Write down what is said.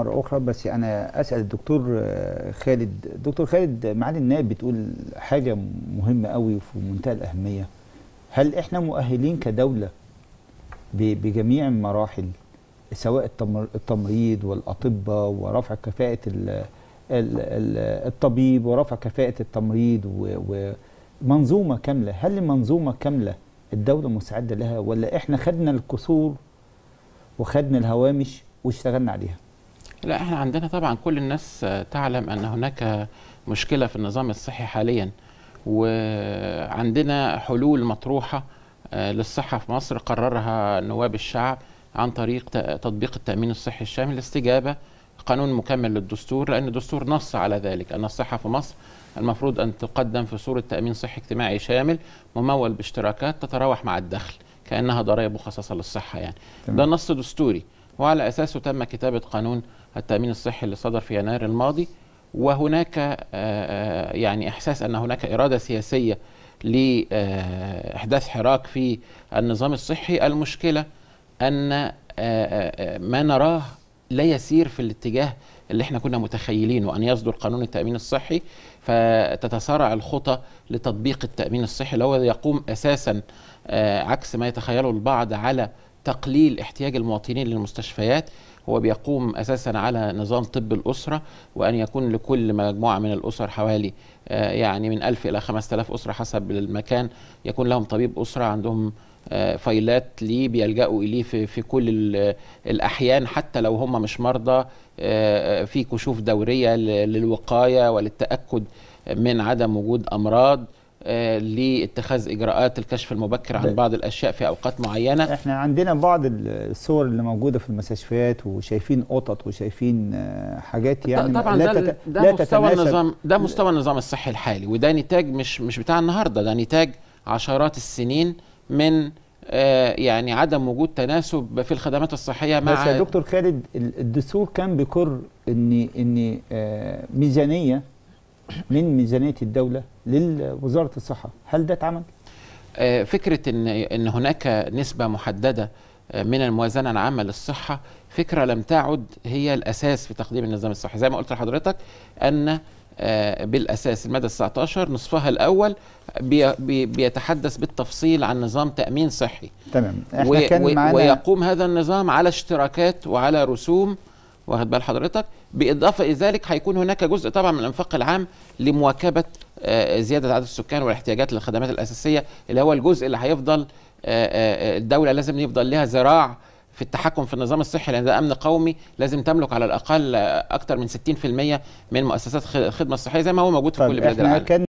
مره اخرى بس انا اسال الدكتور خالد دكتور خالد معالي النائب بتقول حاجه مهمه قوي وفي منتهى الاهميه هل احنا مؤهلين كدوله بجميع المراحل سواء التمريض والاطباء ورفع كفاءه الطبيب ورفع كفاءه التمريض ومنظومه كامله هل المنظومه كامله الدوله مستعده لها ولا احنا خدنا الكسور وخدنا الهوامش واشتغلنا عليها لا احنا عندنا طبعا كل الناس تعلم ان هناك مشكله في النظام الصحي حاليا وعندنا حلول مطروحه آه، للصحه في مصر قررها نواب الشعب عن طريق تطبيق التامين الصحي الشامل استجابه قانون مكمل للدستور لان الدستور نص على ذلك ان الصحه في مصر المفروض ان تقدم في صوره تامين صحي اجتماعي شامل ممول باشتراكات تتراوح مع الدخل كانها ضرائب مخصصه للصحه يعني تمام. ده نص دستوري وعلى اساسه تم كتابه قانون التأمين الصحي اللي صدر في يناير الماضي وهناك آه، آه، يعني إحساس أن هناك إرادة سياسية لإحداث حراك في النظام الصحي المشكلة أن آه، ما نراه لا يسير في الاتجاه اللي احنا كنا متخيلينه أن يصدر قانون التأمين الصحي فتتسارع الخطى لتطبيق التأمين الصحي اللي هو يقوم أساسا عكس ما يتخيله البعض على تقليل احتياج المواطنين للمستشفيات هو بيقوم اساسا على نظام طب الاسره وان يكون لكل مجموعه من الاسر حوالي آه، يعني من 1000 الى 5000 اسره حسب المكان يكون لهم طبيب اسره عندهم آه، فايلات ليه بيلجأوا إليه في, في كل الأحيان حتى لو هم مش مرضى آه، في كشوف دورية للوقاية وللتأكد من عدم وجود أمراض آه، لاتخاذ اجراءات الكشف المبكر عن بعض الاشياء في اوقات معينه احنا عندنا بعض الصور اللي موجوده في المستشفيات وشايفين قطط وشايفين آه، حاجات يعني طبعا لا ده, تت... ده لا مستوى النظام ده مستوى النظام الصحي الحالي وده نتاج مش مش بتاع النهارده ده نتاج عشرات السنين من آه، يعني عدم وجود تناسب في الخدمات الصحيه مع بس يا دكتور خالد الدستور كان بيقر ان ان ميزانيه من ميزانيه الدوله لوزاره الصحه هل ده اتعمل آه، فكره ان ان هناك نسبه محدده آه، من الموازنه العامه للصحه فكره لم تعد هي الاساس في تقديم النظام الصحي زي ما قلت لحضرتك ان آه، بالاساس المدى 19 نصفها الاول بيتحدث بالتفصيل عن نظام تامين صحي تمام احنا كان معانا ويقوم هذا النظام على اشتراكات وعلى رسوم واخد بال حضرتك بالاضافه الى ذلك هيكون هناك جزء طبعا من الانفاق العام لمواكبه آه، آه، زياده عدد السكان والاحتياجات للخدمات الاساسيه اللي هو الجزء اللي هيفضل آه، الدوله لازم يفضل لها ذراع في التحكم في النظام الصحي لان ده امن قومي لازم تملك على الاقل اكثر من 60% من مؤسسات الخدمه الصحيه زي ما هو موجود في كل بلاد العالم